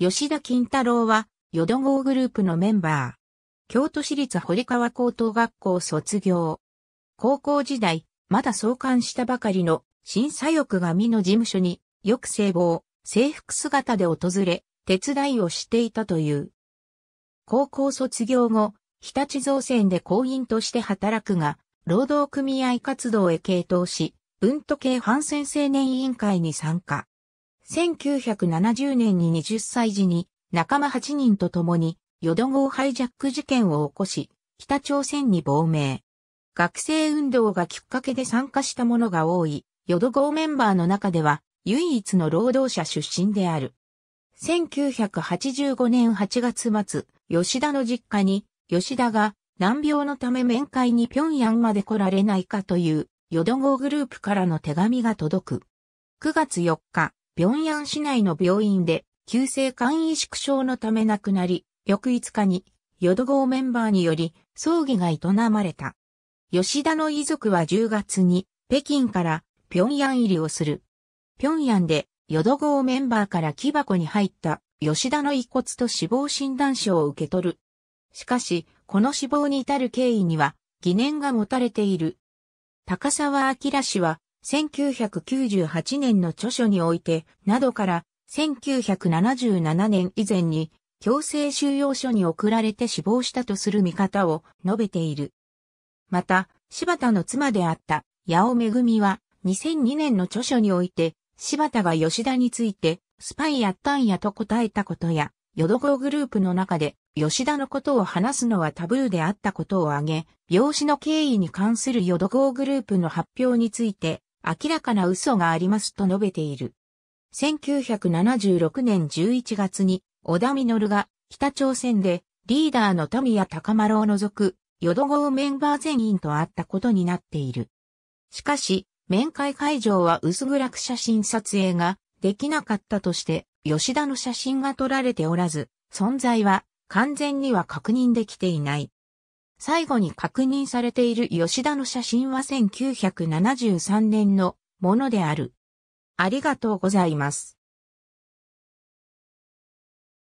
吉田金太郎は、淀号グループのメンバー。京都市立堀川高等学校卒業。高校時代、まだ創刊したばかりの審査欲が美の事務所に、よく制帽、制服姿で訪れ、手伝いをしていたという。高校卒業後、日立造船で工員として働くが、労働組合活動へ傾倒し、文都系反戦青年委員会に参加。1970年に20歳時に仲間8人と共に、淀号ハイジャック事件を起こし、北朝鮮に亡命。学生運動がきっかけで参加した者が多い、淀号メンバーの中では、唯一の労働者出身である。1985年8月末、吉田の実家に、吉田が難病のため面会に平壌まで来られないかという、淀号グループからの手紙が届く。9月4日、平壌市内の病院で、急性肝萎縮症のため亡くなり、翌5日に、淀号メンバーにより、葬儀が営まれた。吉田の遺族は10月に、北京から平壌入りをする。平壌で、淀号メンバーから木箱に入った吉田の遺骨と死亡診断書を受け取る。しかし、この死亡に至る経緯には疑念が持たれている。高沢明氏は1998年の著書において、などから、1977年以前に、強制収容所に送られて死亡したとする見方を述べている。また、柴田の妻であった八尾恵は2002年の著書において柴田が吉田についてスパイやったんやと答えたことや、ヨド号グループの中で吉田のことを話すのはタブーであったことを挙げ、病死の経緯に関するヨド号グループの発表について明らかな嘘がありますと述べている。1976年11月に、小田実が北朝鮮でリーダーの富谷高丸を除く、淀号メンバー全員と会ったことになっている。しかし、面会会場は薄暗く写真撮影ができなかったとして、吉田の写真が撮られておらず、存在は完全には確認できていない。最後に確認されている吉田の写真は1973年のものである。ありがとうございます。